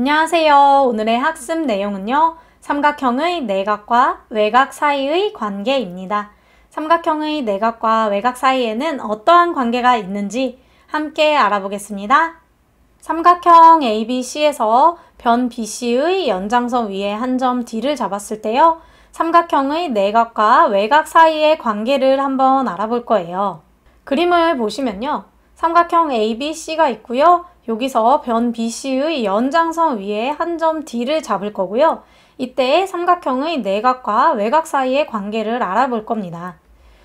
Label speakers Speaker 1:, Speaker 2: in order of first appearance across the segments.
Speaker 1: 안녕하세요. 오늘의 학습 내용은요. 삼각형의 내각과 외각 사이의 관계입니다. 삼각형의 내각과 외각 사이에는 어떠한 관계가 있는지 함께 알아보겠습니다. 삼각형 ABC에서 변 BC의 연장선 위에 한 점 D를 잡았을 때요. 삼각형의 내각과 외각 사이의 관계를 한번 알아볼 거예요. 그림을 보시면요. 삼각형 ABC가 있고요. 여기서 변 BC의 연장선 위에 한 점 D를 잡을 거고요. 이때 삼각형의 내각과 외각 사이의 관계를 알아볼 겁니다.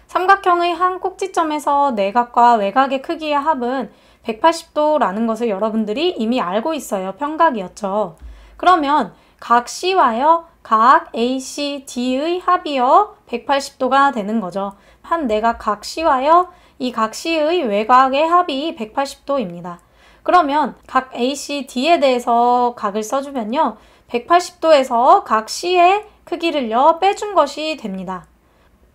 Speaker 1: 삼각형의 한 꼭지점에서 내각과 외각의 크기의 합은 180도라는 것을 여러분들이 이미 알고 있어요. 평각이었죠. 그러면 각 C와요. 각 AC, D의 합이요. 180도가 되는 거죠. 한 내각 각 C와요. 이각 C의 외곽의 합이 180도입니다. 그러면 각 AC, D에 대해서 각을 써주면요. 180도에서 각 C의 크기를요, 빼준 것이 됩니다.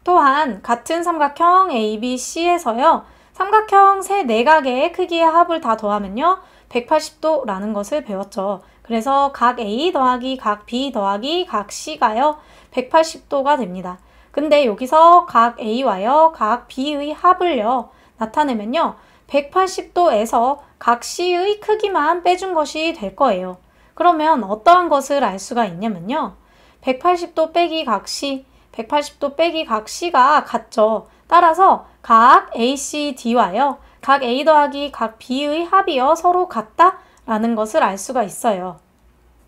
Speaker 1: 또한 같은 삼각형 ABC에서요. 삼각형 세 내각의 크기의 합을 다 더하면요. 180도라는 것을 배웠죠. 그래서 각 A 더하기 각 B 더하기 각 C가요. 180도가 됩니다. 근데 여기서 각 A와요, 각 B의 합을요, 나타내면요. 180도에서 각 C의 크기만 빼준 것이 될 거예요. 그러면 어떠한 것을 알 수가 있냐면요. 180도 빼기 각 C, 180도 빼기 각 C가 같죠. 따라서 각 ACD와요. 각 A 더하기 각 B의 합이요. 서로 같다라는 것을 알 수가 있어요.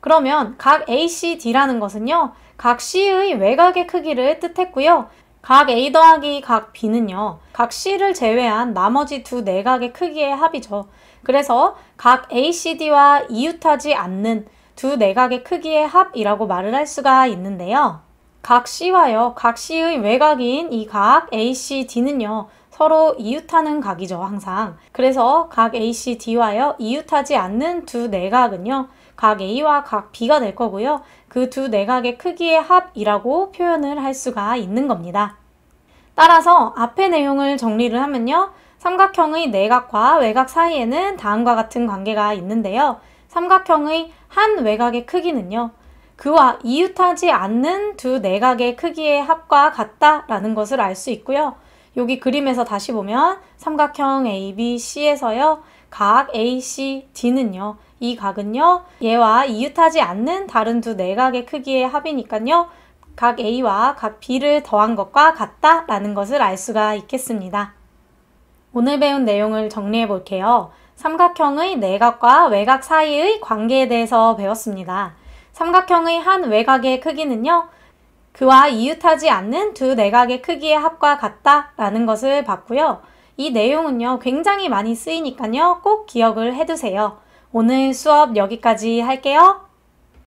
Speaker 1: 그러면 각 ACD라는 것은요. 각 C의 외곽의 크기를 뜻했고요. 각 A 더하기 각 B는요. 각 C를 제외한 나머지 두 내각의 크기의 합이죠. 그래서 각 ACD와 이웃하지 않는 두 내각의 크기의 합이라고 말을 할 수가 있는데요. 각 C와요. 각 C의 외곽인 이 각 ACD는요. 서로 이웃하는 각이죠, 항상. 그래서 각 ACD와요. 이웃하지 않는 두 내각은요. 각 A와 각 B가 될 거고요. 그 두 내각의 네 크기의 합이라고 표현을 할 수가 있는 겁니다. 따라서 앞의 내용을 정리를 하면요. 삼각형의 내각과 네 외각 사이에는 다음과 같은 관계가 있는데요. 삼각형의 한 외각의 크기는요. 그와 이웃하지 않는 두 내각의 네 크기의 합과 같다라는 것을 알 수 있고요. 여기 그림에서 다시 보면 삼각형 ABC에서요. 각 AC, D는요. 이 각은요. 얘와 이웃하지 않는 다른 두 내각의 네 크기의 합이니까요. 각 A와 각 B를 더한 것과 같다라는 것을 알 수가 있겠습니다. 오늘 배운 내용을 정리해 볼게요. 삼각형의 내각과 네 외각 사이의 관계에 대해서 배웠습니다. 삼각형의 한 외각의 크기는요. 그와 이웃하지 않는 두 내각의 네 크기의 합과 같다라는 것을 봤고요. 이 내용은요. 굉장히 많이 쓰이니까요. 꼭 기억을 해두세요. 오늘 수업 여기까지 할게요.